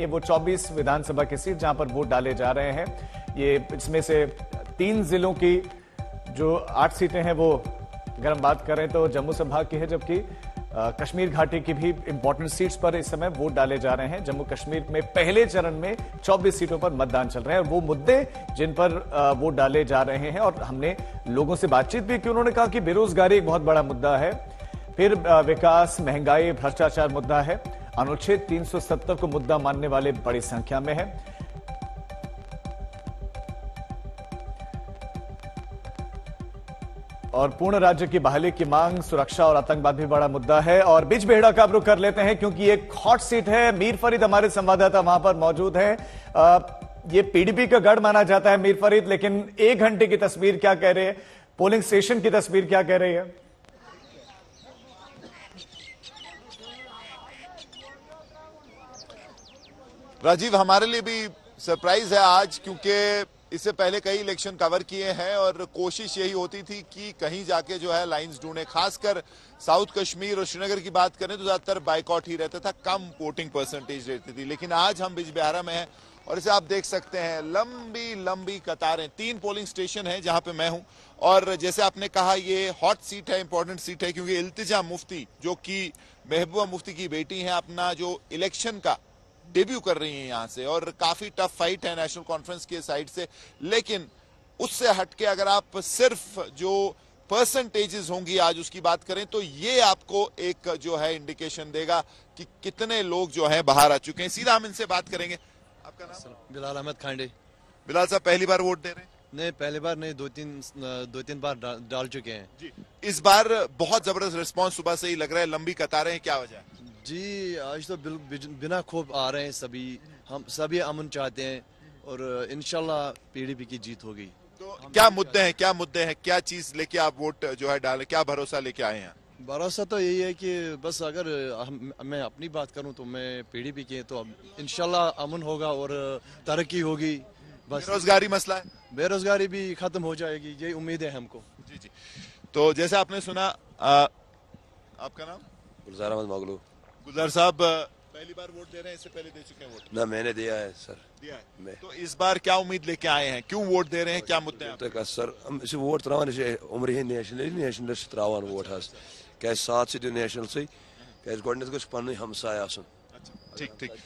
ये वो 24 विधानसभा की सीट जहां पर वोट डाले जा रहे हैं ये इसमें से तीन जिलों की जो आठ सीटें हैं वो अगर हम बात करें तो जम्मू संभाग की है जबकि कश्मीर घाटी की भी इंपॉर्टेंट सीट्स पर इस समय वोट डाले जा रहे हैं जम्मू कश्मीर में पहले चरण में 24 सीटों पर मतदान चल रहे हैं और वो मुद्दे जिन पर वोट डाले जा रहे हैं और हमने लोगों से बातचीत भी की उन्होंने कहा कि बेरोजगारी एक बहुत बड़ा मुद्दा है फिर विकास महंगाई भ्रष्टाचार मुद्दा है अनुच्छेद 370 को मुद्दा मानने वाले बड़ी संख्या में हैं और पूर्ण राज्य की बहाली की मांग सुरक्षा और आतंकवाद भी बड़ा मुद्दा है और बीच बेहड़ा का रुख कर लेते हैं क्योंकि एक हॉट सीट है मीर फरीद हमारे संवाददाता वहां पर मौजूद है ये पीडीपी का गढ़ माना जाता है मीर फरीद लेकिन एक घंटे की तस्वीर क्या कह रहे हैं पोलिंग स्टेशन की तस्वीर क्या कह रही है राजीव हमारे लिए भी सरप्राइज है आज क्योंकि इससे पहले कई इलेक्शन कवर किए हैं और कोशिश यही होती थी कि कहीं जाके जो है लाइंस ढूंढे खासकर साउथ कश्मीर और श्रीनगर की बात करें तो ज्यादातर बाइकआउट ही रहता था कम वोटिंग परसेंटेज रहती थी लेकिन आज हम बिजबिहारा में हैं और इसे आप देख सकते हैं लंबी लंबी कतारें तीन पोलिंग स्टेशन है जहां पे मैं हूं और जैसे आपने कहा ये हॉट सीट है इंपॉर्टेंट सीट है क्योंकि इल्तिजा मुफ्ती जो कि महबूबा मुफ्ती की बेटी है अपना जो इलेक्शन का डेब्यू कर रही हैं यहाँ से और काफ़ी टफ फाइट है नेशनल कॉन्फ्रेंस के साइड से लेकिन उससे हटके अगर आप सिर्फ जो परसेंटेजेस होंगी आज उसकी बात करें तो ये आपको एक जो है इंडिकेशन देगा कि कितने लोग जो हैं बाहर आ चुके हैं सीधा हम इनसे बात करेंगे आपका नाम बिलाल अहमद खांडे बिलाल साहब पहली बार वोट दे रहे हैं नहीं पहली बार नहीं दो तीन दो तीन बार डाल, चुके हैं जी इस बार बहुत जबरदस्त रिस्पॉन्स सुबह से ही लग रहा है लंबी कतारें क्या वजह जी आज तो बिना खूब आ रहे हैं सभी हम सभी अमन चाहते हैं और इनशाला पीडीपी की जीत होगी तो क्या मुद्दे हैं क्या मुद्दे हैं क्या चीज लेके आप वोट जो है डाले क्या भरोसा लेके आए हैं भरोसा तो यही है कि बस अगर हम, मैं अपनी बात करूं तो मैं पीडीपी के तो इनशाला अमन होगा और तरक्की होगी बस बेरोजगारी मसला है बेरोजगारी भी खत्म हो जाएगी यही उम्मीद है हमको जी जी तो जैसे आपने सुना आ, आपका नाम गुलजार अहमद मगलू गुलजार साहब पहली बार वोट दे रहे हैं इससे पहले दे चुके हैं वोट ना मैंने दिया है सर दिया है तो इस बार क्या उम्मीद लेके आए हैं क्यों वोट दे रहे हैं क्या मुद्दे हैं सर हम इसे वोट तरावान इसे उम्र ही नेशनल नेशनल से तरावान वोट हस क्या साथ से नेशनल से क्या गोडनेस गो पन्न हमसाय आसन ठीक ठीक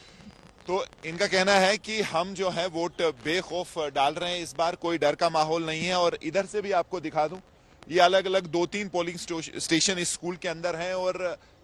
तो इनका कहना है कि हम जो है वोट बेखौफ डाल रहे हैं इस बार कोई डर का माहौल नहीं है और इधर से भी आपको दिखा दूं ये अलग अलग दो तीन पोलिंग स्टेशन इस स्कूल के अंदर हैं और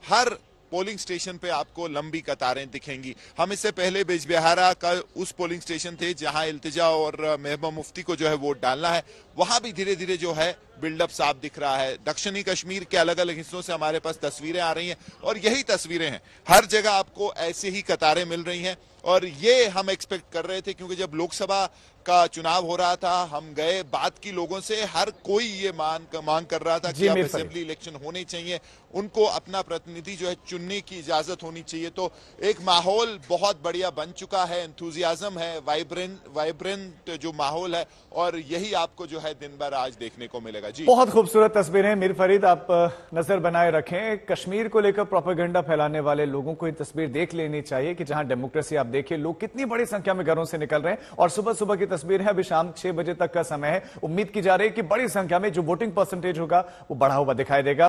हर पोलिंग स्टेशन पे आपको लंबी कतारें दिखेंगी हम इससे पहले बेजबिहारा का उस पोलिंग स्टेशन थे जहां इल्तजा और महबूबा मुफ्ती को जो है वोट डालना है वहां भी धीरे धीरे जो है बिल्डअप साफ दिख रहा है दक्षिणी कश्मीर के अलग अलग हिस्सों से हमारे पास तस्वीरें आ रही हैं और यही तस्वीरें हैं हर जगह आपको ऐसे ही कतारें मिल रही हैं और ये हम एक्सपेक्ट कर रहे थे क्योंकि जब लोकसभा का चुनाव हो रहा था हम गए बात की लोगों से हर कोई ये मान मांग कर रहा था कि अब असेंबली इलेक्शन होने चाहिए उनको अपना प्रतिनिधि जो है चुनने की इजाजत होनी चाहिए तो एक माहौल बहुत बढ़िया बन चुका है एंथुजियाजम है वाइब्रेंट वाइब्रेंट जो माहौल है और यही आपको जो है दिन भर आज देखने को मिलेगा जाएगा जी बहुत खूबसूरत तस्वीरें मीर फरीद आप नजर बनाए रखें कश्मीर को लेकर प्रोपेगेंडा फैलाने वाले लोगों को ये तस्वीर देख लेनी चाहिए कि जहां डेमोक्रेसी आप देखिए लोग कितनी बड़ी संख्या में घरों से निकल रहे हैं और सुबह सुबह की तस्वीर है अभी शाम छह बजे तक का समय है उम्मीद की जा रही है कि बड़ी संख्या में जो वोटिंग परसेंटेज होगा वो बढ़ा हुआ दिखाई देगा